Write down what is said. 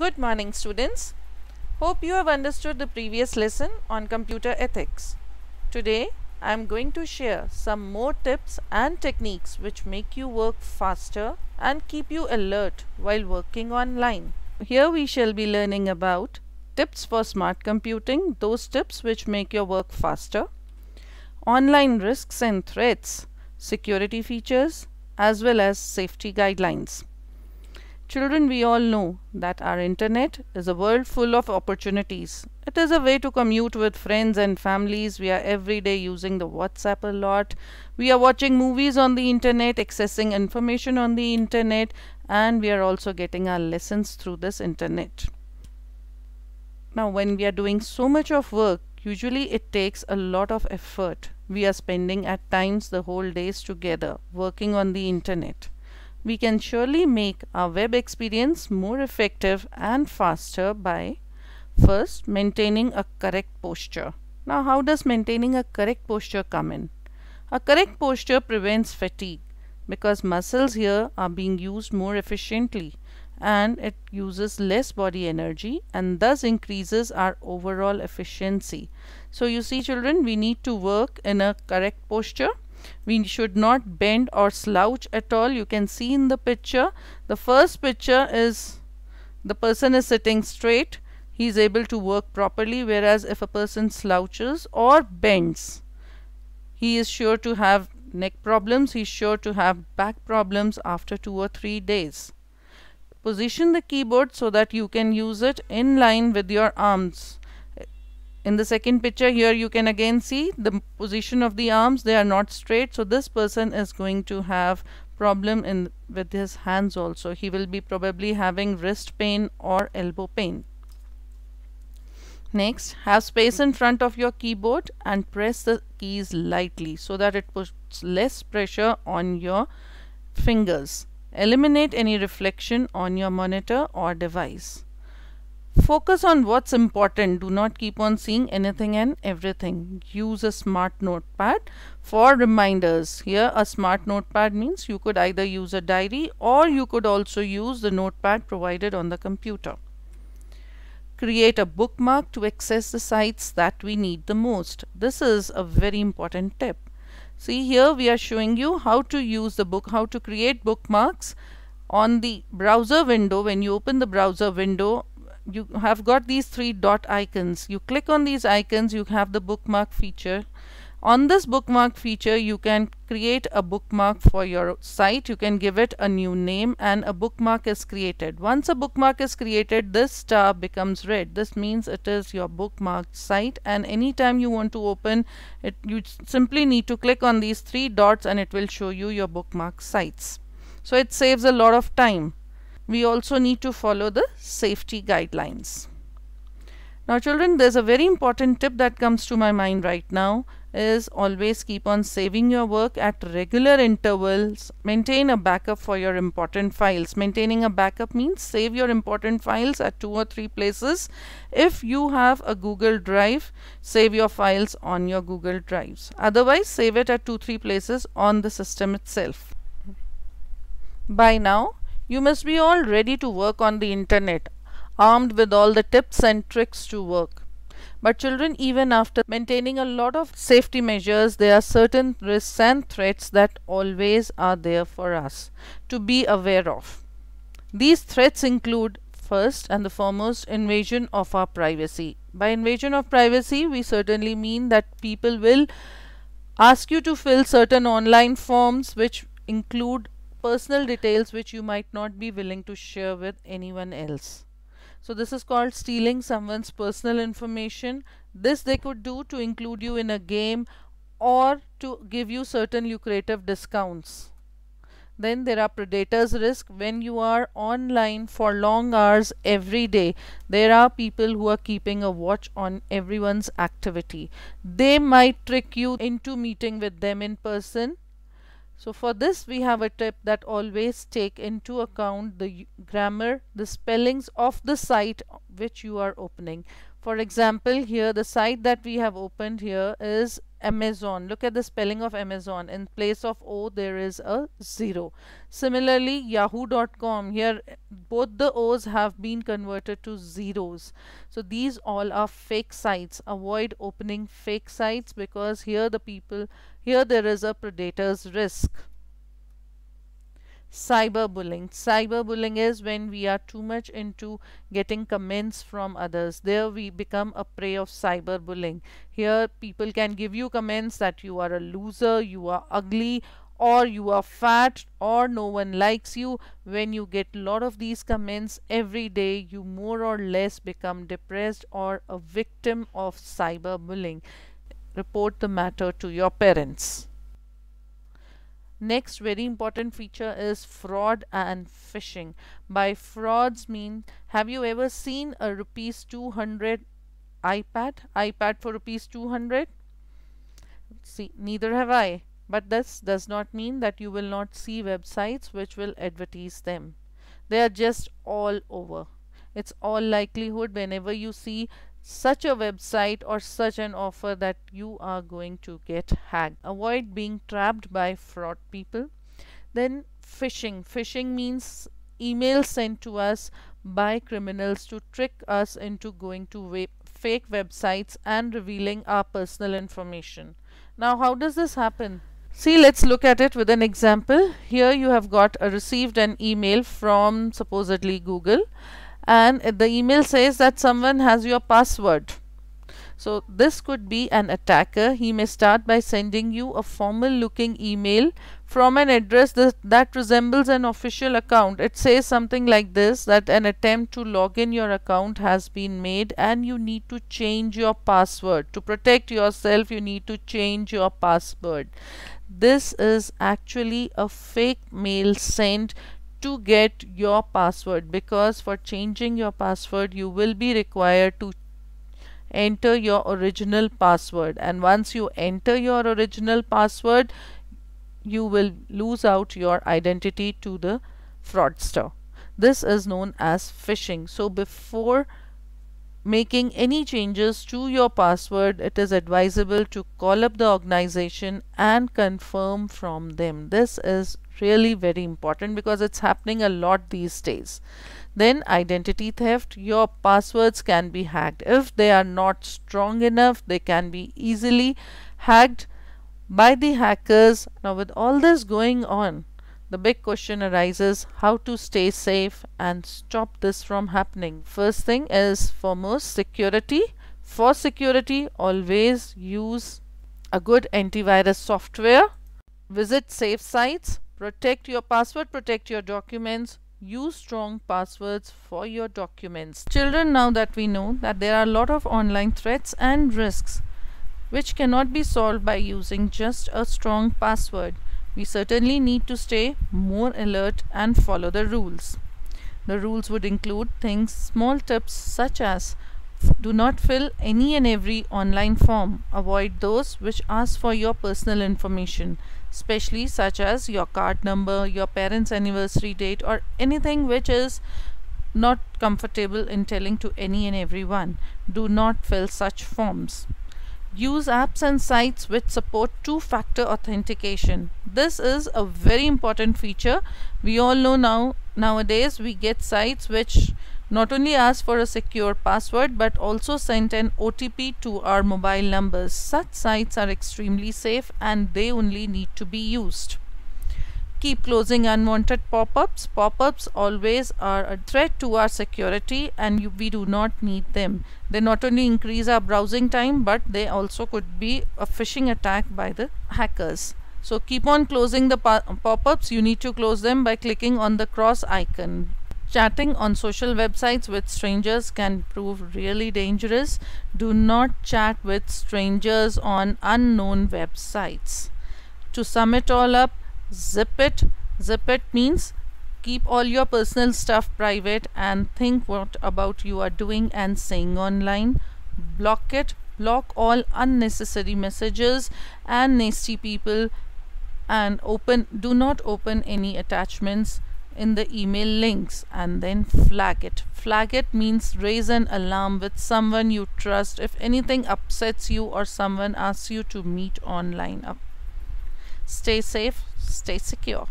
Good morning students. Hope you have understood the previous lesson on computer ethics. Today I am going to share some more tips and techniques which make you work faster and keep you alert while working online. Here we shall be learning about tips for smart computing, those tips which make your work faster, online risks and threats, security features as well as safety guidelines. Children, we all know that our internet is a world full of opportunities. It is a way to commute with friends and families. We are every day using the WhatsApp a lot. We are watching movies on the internet, accessing information on the internet, and we are also getting our lessons through this internet. Now, when we are doing so much of work, usually it takes a lot of effort. We are spending at times the whole days together working on the internet we can surely make our web experience more effective and faster by first maintaining a correct posture. Now how does maintaining a correct posture come in? A correct posture prevents fatigue because muscles here are being used more efficiently and it uses less body energy and thus increases our overall efficiency. So you see children we need to work in a correct posture we should not bend or slouch at all you can see in the picture the first picture is the person is sitting straight he is able to work properly whereas if a person slouches or bends he is sure to have neck problems he's sure to have back problems after two or three days position the keyboard so that you can use it in line with your arms in the second picture here you can again see the position of the arms they are not straight so this person is going to have problem in with his hands also he will be probably having wrist pain or elbow pain next have space in front of your keyboard and press the keys lightly so that it puts less pressure on your fingers eliminate any reflection on your monitor or device Focus on what's important. Do not keep on seeing anything and everything. Use a smart notepad for reminders. Here a smart notepad means you could either use a diary or you could also use the notepad provided on the computer. Create a bookmark to access the sites that we need the most. This is a very important tip. See here we are showing you how to use the book, how to create bookmarks on the browser window when you open the browser window you have got these three dot icons you click on these icons you have the bookmark feature on this bookmark feature you can create a bookmark for your site you can give it a new name and a bookmark is created once a bookmark is created this star becomes red this means it is your bookmarked site and anytime you want to open it you simply need to click on these three dots and it will show you your bookmark sites so it saves a lot of time we also need to follow the safety guidelines. Now children there's a very important tip that comes to my mind right now is always keep on saving your work at regular intervals. Maintain a backup for your important files. Maintaining a backup means save your important files at two or three places. If you have a Google Drive, save your files on your Google Drives. Otherwise save it at two, three places on the system itself. By now you must be all ready to work on the internet, armed with all the tips and tricks to work. But children, even after maintaining a lot of safety measures, there are certain risks and threats that always are there for us to be aware of. These threats include first and the foremost invasion of our privacy. By invasion of privacy, we certainly mean that people will ask you to fill certain online forms which include personal details which you might not be willing to share with anyone else. So this is called stealing someone's personal information. This they could do to include you in a game or to give you certain lucrative discounts. Then there are predators risk when you are online for long hours every day. There are people who are keeping a watch on everyone's activity. They might trick you into meeting with them in person so for this we have a tip that always take into account the grammar, the spellings of the site which you are opening. For example, here the site that we have opened here is Amazon. Look at the spelling of Amazon. In place of O, there is a 0. Similarly, yahoo.com. Here, both the O's have been converted to zeros. So, these all are fake sites. Avoid opening fake sites because here the people, here there is a predator's risk cyberbullying cyberbullying is when we are too much into getting comments from others there we become a prey of cyberbullying here people can give you comments that you are a loser you are ugly or you are fat or no one likes you when you get lot of these comments every day you more or less become depressed or a victim of cyberbullying report the matter to your parents next very important feature is fraud and phishing by frauds mean have you ever seen a rupees 200 ipad ipad for rupees 200 see neither have i but this does not mean that you will not see websites which will advertise them they are just all over it's all likelihood whenever you see such a website or such an offer that you are going to get hacked. Avoid being trapped by fraud people. Then phishing. Phishing means email sent to us by criminals to trick us into going to fake websites and revealing our personal information. Now how does this happen? See, let's look at it with an example. Here you have got a uh, received an email from supposedly Google and the email says that someone has your password so this could be an attacker he may start by sending you a formal looking email from an address that resembles an official account it says something like this that an attempt to log in your account has been made and you need to change your password to protect yourself you need to change your password this is actually a fake mail sent to get your password because for changing your password you will be required to enter your original password and once you enter your original password you will lose out your identity to the fraudster this is known as phishing so before making any changes to your password it is advisable to call up the organization and confirm from them this is really very important because it's happening a lot these days then identity theft your passwords can be hacked if they are not strong enough they can be easily hacked by the hackers now with all this going on the big question arises how to stay safe and stop this from happening first thing is foremost security for security always use a good antivirus software visit safe sites Protect your password, protect your documents. Use strong passwords for your documents. Children, now that we know that there are a lot of online threats and risks which cannot be solved by using just a strong password, we certainly need to stay more alert and follow the rules. The rules would include things, small tips such as do not fill any and every online form. Avoid those which ask for your personal information especially such as your card number, your parents' anniversary date, or anything which is not comfortable in telling to any and everyone. Do not fill such forms. Use apps and sites which support two factor authentication. This is a very important feature. We all know now nowadays we get sites which not only ask for a secure password but also sent an OTP to our mobile numbers. Such sites are extremely safe and they only need to be used. Keep closing unwanted pop-ups. Pop-ups always are a threat to our security and you, we do not need them. They not only increase our browsing time but they also could be a phishing attack by the hackers. So keep on closing the pop-ups. You need to close them by clicking on the cross icon. Chatting on social websites with strangers can prove really dangerous. Do not chat with strangers on unknown websites. To sum it all up, zip it. Zip it means keep all your personal stuff private and think what about you are doing and saying online. Block it. Block all unnecessary messages and nasty people and open do not open any attachments in the email links and then flag it. Flag it means raise an alarm with someone you trust if anything upsets you or someone asks you to meet online. Uh, stay safe, stay secure.